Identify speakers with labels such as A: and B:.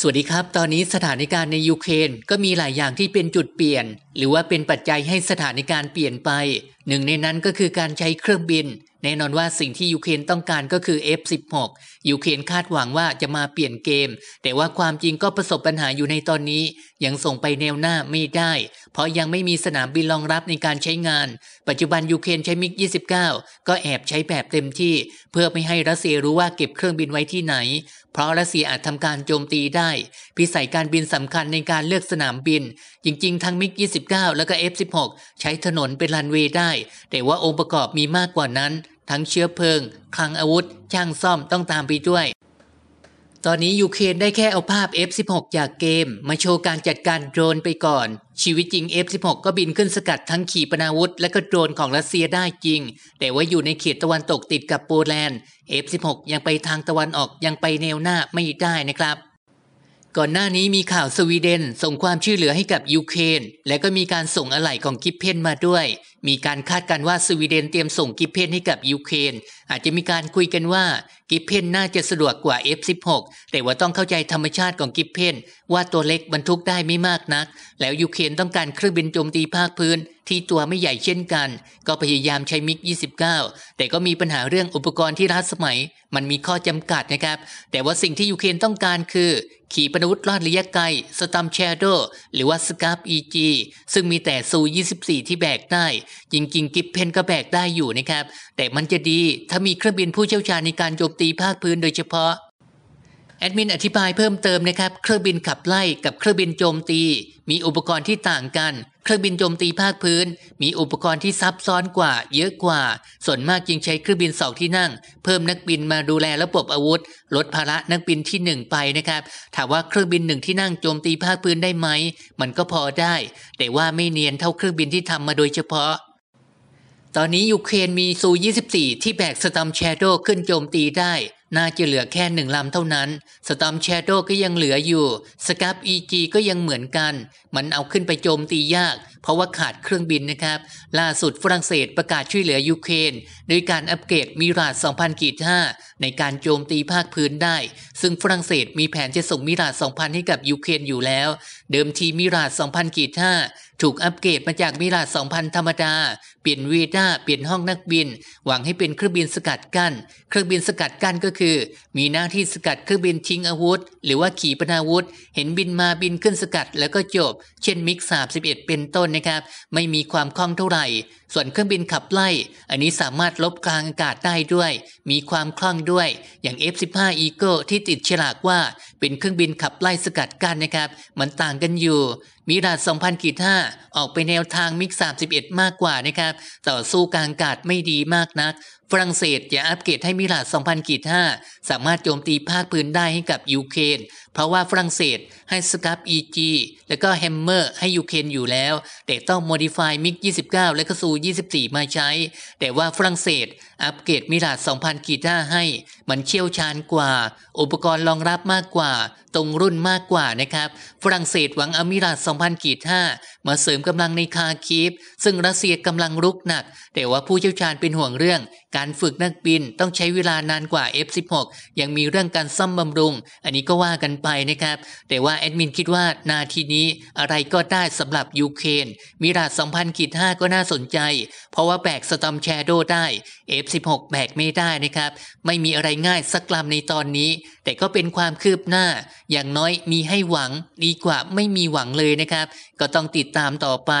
A: สวัสดีครับ ตอนนี้สถานการณ์ในยูเครนก็มีหลายอย่างที่เป็นจุดเปลี่ยน หรือว่าเป็นปัจจัยให้สถานการณ์เปลี่ยนไป หนึ่งในนั้นก็คือการใช้เครื่องบินแน่นอนว่าสิ่งที่ยูเครนต้องการก็คือ F16 ยูเครนคาดหวังว่าจะมาเปลี่ยนเกม แต่ว่าความจริงก็ประสบปัญหาอยู่ในตอนนี้ ยังส่งไปแนวหน้าไม่ได้ เพราะยังไม่มีสนามบินรองรับในการใช้งาน ปัจจุบันยูเครนใช้มิก29 ก็แอบใช้แบบเต็มที่ เพื่อไม่ให้รัสเซียรู้ว่าเก็บเครื่องบินไว้ที่ไหน เพราะรัสเซียอาจทำการโจมตีได้ พิสัยการบินสำคัญในการเลือกสนามบิน จริง ๆทั้งมิก29 แล้วก็ F16 ใช้ถนนเป็นรันเวย์ได้ แต่ว่าองค์ประกอบมีมากกว่านั้นทั้งเชื้อเพลิงคลังอาวุธ ช่างซ่อมต้องตามไปด้วย ตอนนี้ยูเครนได้แค่เอาภาพ F16 จากเกม มาโชว์การจัดการโดรนไปก่อน ชีวิตจริง F16 ก็บินขึ้นสกัดทั้งขีปนาวุธ และก็โดรนของรัสเซียได้จริง แต่ว่าอยู่ในเขตตะวันตกติดกับโปแลนด์ F16 ยังไปทางตะวันออกยังไปแนวหน้าไม่ได้นะครับ ก่อนหน้านี้มีข่าวสวีเดนส่งความช่วยเหลือให้กับยูเครน และก็มีการส่งอะไหล่ของกิปเพนมาด้วยมีการคาดการว่าสวีเดนเตรียมส่งกิฟเพนให้กับยูเครน อาจจะมีการคุยกันว่ากิฟเพนน่าจะสะดวกกว่า F16 แต่ว่าต้องเข้าใจธรรมชาติของกิฟเพนว่าตัวเล็กบรรทุกได้ไม่มากนัก แล้วยูเครนต้องการเครื่องบินโจมตีภาคพื้นที่ตัวไม่ใหญ่เช่นกัน ก็พยายามใช้มิก29แต่ก็มีปัญหาเรื่องอุปกรณ์ที่ล้าสมัย มันมีข้อจำกัดนะครับ แต่ว่าสิ่งที่ยูเครนต้องการคือ ขีปนาวุธลอดระยะไกลสตัมแชโดหรือว่าสกาฟอีจีซึ่งมีแต่ซู24 ที่แบกได้จริงๆ กิฟเพนก็แบกได้อยู่นะครับแต่มันจะดีถ้ามีเครื่องบินผู้เชี่ยวชาญในการโจมตีภาคพื้นโดยเฉพาะแอดมินอธิบายเพิ่มเติมนะครับเครื่องบินขับไล่กับเครื่องบินโจมตี มีอุปกรณ์ที่ต่างกัน เครื่องบินโจมตีภาคพื้น มีอุปกรณ์ที่ซับซ้อนกว่า เยอะกว่า ส่วนมากจึงใช้เครื่องบินสองที่นั่ง เพิ่มนักบินมาดูแลระบบอาวุธ ลดภาระนักบินที่1ไปนะครับถามว่าเครื่องบินหนึ่งที่นั่งโจมตีภาคพื้นได้ไหม มันก็พอได้ แต่ว่าไม่เนียนเท่าเครื่องบินที่ทำมาโดยเฉพาะตอนนี้ยูเครนมีซู24 ที่แบกสตัมแชโดขึ้นโจมตีได้น่าจะเหลือแค่หนึ่งลำเท่านั้นสตอมแชโดก็ยังเหลืออยู่สกับอีจีก็ยังเหมือนกัน มันเอาขึ้นไปโจมตียาก เพราะว่าขาดเครื่องบินนะครับ ล่าสุดฝรั่งเศสประกาศช่วยเหลือยูเครนโดยการอัปเกรดมิราด2,000กีด5ในการโจมตีภาคพื้นได้ ซึ่งฝรั่งเศสมีแผนจะส่งมิราด2,000 ให้กับยูเครนอยู่แล้ว เดิมทีมิราด2,000กีด5ถูกอัปเกรดมาจากมิราด2,000 ธรรมดา เปลี่ยนวีด้า เปลี่ยนห้องนักบิน หวังให้เป็นเครื่องบินสกัดกัน้น เครื่องบินสกัดกั้นก็คือมีหน้าที่สกัดเครื่องบินทิ้งอาวุธ หรือว่าขี่ปนาวุธ เห็นบินมาบินขึ้นสกัดแล้วก็จบ เช่นมิกสามสิบเอ็ดเป็นต้นนะครับ ไม่มีความคล่องเท่าไหร่ส่วนเครื่องบินขับไล่ อันนี้สามารถลบกลางอากาศได้ด้วย มีความคล่องด้วย อย่าง F15 Eagle ที่ติดฉลากว่าเป็นเครื่องบินขับไล่สกัดกั้นนะครับ มันต่างกันอยู่ มิราด2,000กีท่า ออกไปแนวทางมิก 31 มากกว่านะครับต่อสู้กลางอากาศไม่ดีมากนัก ฝรั่งเศสจะอัปเกรดให้มิราด2,000กีท่า สามารถโจมตีภาคพื้นได้ให้กับยูเครน เพราะว่าฝรั่งเศสให้สกับ EG แล้วก็แฮมเมอร์ให้ยูเครนอยู่แล้ว แต่ต้องโมดิฟายมิก 29 และก็ซู24 มาใช้ แต่ว่าฝรั่งเศสอัปเกรดมิราด2,000กีท่าให้มันเชี่ยวชาญกว่า อุปกรณ์รองรับมากกว่าตรงรุ่นมากกว่านะครับฝรั่งเศสหวังอเมิราต2,000กีดห้ามาเสริมกำลังในคาคีฟซึ่งรัสเซียกำลังรุกหนัก แต่ว่าผู้เชี่ยวชาญเป็นห่วงเรื่อง การฝึกนักบินต้องใช้เวลานานกว่า F16 ยังมีเรื่องการซ่อมบำรุง อันนี้ก็ว่ากันไปนะครับ แต่ว่าแอดมินคิดว่านาทีนี้อะไรก็ได้สำหรับยูเครนมิราต2,000กีดห้าก็น่าสนใจ เพราะว่าแบกสตอมแชโดได้ F16 แบกไม่ได้นะครับไม่มีอะไรง่ายสักลำในตอนนี้ แต่ก็เป็นความคืบหน้าอย่างน้อยมีให้หวังดีกว่าไม่มีหวังเลยนะครับ ก็ต้องติดตามต่อไป